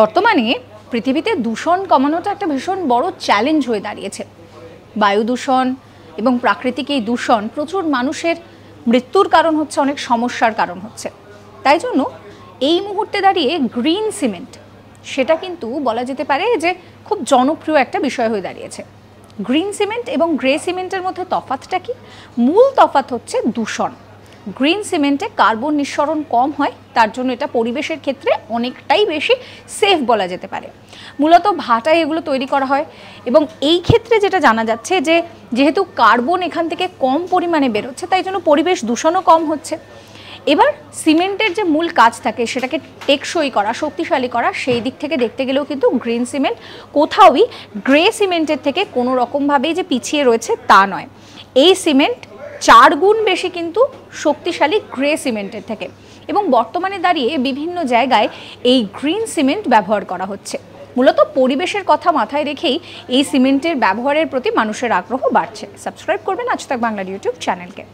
বর্তমানে পৃথিবীতে দূষণ কমানোটা একটা ভীষণ বড় চ্যালেঞ্জ হয়ে দাঁড়িয়েছে বায়ু দূষণ এবং প্রাকৃতিক এই দূষণ প্রচুর মানুষের মৃত্যুর কারণ হচ্ছে অনেক সমস্যার কারণ হচ্ছে তাই জন্য এই মুহূর্তে দাঁড়িয়ে গ্রিন সিমেন্ট সেটা কিন্তু বলা যেতে পারে যে খুব জনপ্রিয় একটা বিষয় হয়ে দাঁড়িয়েছে গ্রিন সিমেন্ট এবং গ্রে সিমেন্টের মধ্যে তফাতটা কি মূল তফাত হচ্ছে দূষণ গ্রিন সিমেন্টে কার্বন নিঃসরণ কম হয় তার জন্য এটা পরিবেশের ক্ষেত্রে অনেকটাই বেশি সেফ বলা যেতে পারে মূলত ভাটায় এগুলো তৈরি করা হয় এবং এই ক্ষেত্রে যেটা জানা যাচ্ছে যে যেহেতু কার্বন এখান থেকে কম পরিমাণে বেরোচ্ছে তাই জন্য পরিবেশ দূষণও কম হচ্ছে এবার সিমেন্টের যে মূল কাজ থাকে সেটাকে টেকসই করা শক্তিশালী করা সেই দিক থেকে দেখতে গেলেও কিন্তু গ্রিন সিমেন্ট কোথাওই গ্রে সিমেন্টের থেকে কোনো রকমভাবেই যে পিছিয়ে রয়েছে তা নয় এই সিমেন্ট চার গুণ বেশি কিন্তু শক্তিশালী গ্রে সিমেন্টের থেকে এবং বর্তমানে দাঁড়িয়ে বিভিন্ন জায়গায় এই গ্রিন সিমেন্ট ব্যবহার করা হচ্ছে মূলত পরিবেশের কথা মাথায় রেখেই এই সিমেন্টের ব্যবহারের প্রতি মানুষের আগ্রহ বাড়ছে সাবস্ক্রাইব করবেন আজ তাক বাংলার ইউটিউব চ্যানেলকে